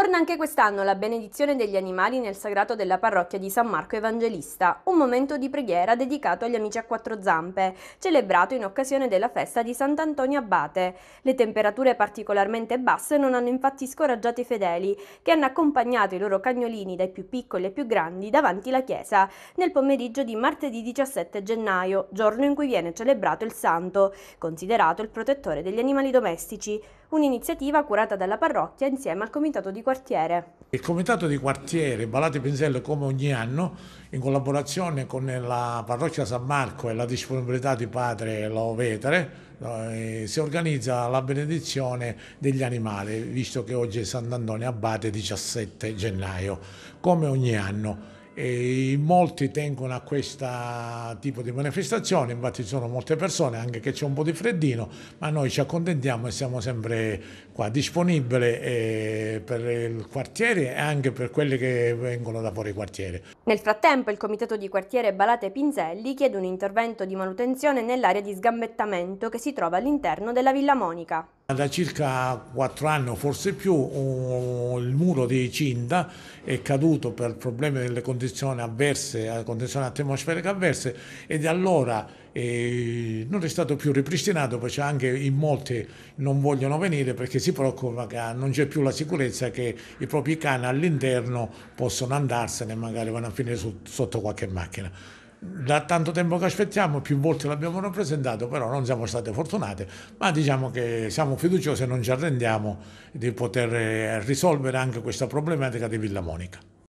Torna anche quest'anno la benedizione degli animali nel sagrato della parrocchia di San Marco Evangelista, un momento di preghiera dedicato agli amici a quattro zampe, celebrato in occasione della festa di Sant'Antonio Abate. Le temperature particolarmente basse non hanno infatti scoraggiato i fedeli, che hanno accompagnato i loro cagnolini dai più piccoli ai più grandi davanti la chiesa, nel pomeriggio di martedì 17 gennaio, giorno in cui viene celebrato il santo, considerato il protettore degli animali domestici, un'iniziativa curata dalla parrocchia insieme al comitato di quartiere. Il comitato di quartiere Balati Pinzello come ogni anno in collaborazione con la parrocchia San Marco e la disponibilità di padre Lovetere eh, si organizza la benedizione degli animali visto che oggi è Sant'Antonio Abate 17 gennaio come ogni anno e molti tengono a questo tipo di manifestazione, infatti ci sono molte persone, anche che c'è un po' di freddino, ma noi ci accontentiamo e siamo sempre qua disponibile eh, per il quartiere e anche per quelli che vengono da fuori quartiere. Nel frattempo il comitato di quartiere Balate Pinzelli chiede un intervento di manutenzione nell'area di sgambettamento che si trova all'interno della Villa Monica. Da circa quattro anni o forse più il muro di Cinda è caduto per problemi delle condizioni avverse, eh, condizioni atmosferiche avverse e da allora e non è stato più ripristinato, poi c'è anche in molti non vogliono venire perché si preoccupa che non c'è più la sicurezza che i propri cani all'interno possono andarsene e magari vanno a finire su, sotto qualche macchina. Da tanto tempo che aspettiamo, più volte l'abbiamo rappresentato, però non siamo state fortunate, ma diciamo che siamo fiduciosi e non ci arrendiamo di poter risolvere anche questa problematica di Villa Monica.